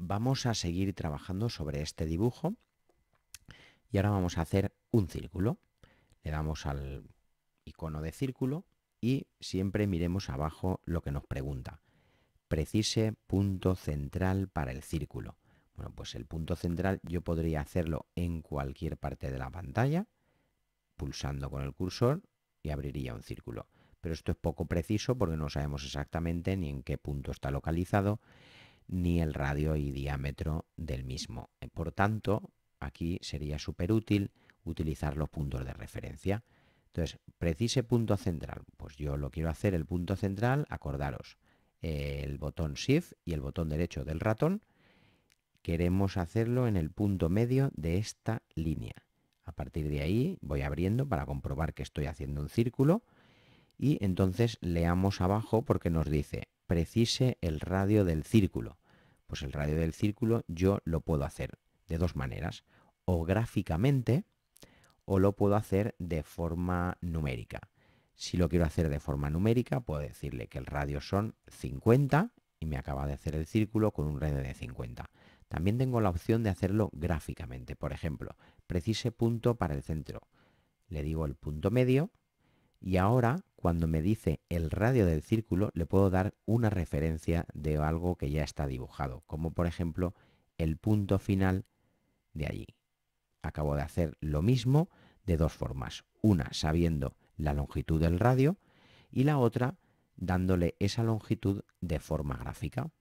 Vamos a seguir trabajando sobre este dibujo y ahora vamos a hacer un círculo. Le damos al icono de círculo y siempre miremos abajo lo que nos pregunta. Precise punto central para el círculo. Bueno, pues el punto central yo podría hacerlo en cualquier parte de la pantalla, pulsando con el cursor y abriría un círculo. Pero esto es poco preciso porque no sabemos exactamente ni en qué punto está localizado ni el radio y diámetro del mismo. Eh, por tanto, aquí sería súper útil utilizar los puntos de referencia. Entonces, precise punto central. Pues yo lo quiero hacer el punto central, acordaros, el botón Shift y el botón derecho del ratón. Queremos hacerlo en el punto medio de esta línea. A partir de ahí voy abriendo para comprobar que estoy haciendo un círculo y entonces leamos abajo porque nos dice precise el radio del círculo. Pues el radio del círculo yo lo puedo hacer de dos maneras, o gráficamente o lo puedo hacer de forma numérica. Si lo quiero hacer de forma numérica, puedo decirle que el radio son 50 y me acaba de hacer el círculo con un radio de 50. También tengo la opción de hacerlo gráficamente. Por ejemplo, precise punto para el centro. Le digo el punto medio y ahora cuando me dice el radio del círculo, le puedo dar una referencia de algo que ya está dibujado, como por ejemplo el punto final de allí. Acabo de hacer lo mismo de dos formas, una sabiendo la longitud del radio y la otra dándole esa longitud de forma gráfica.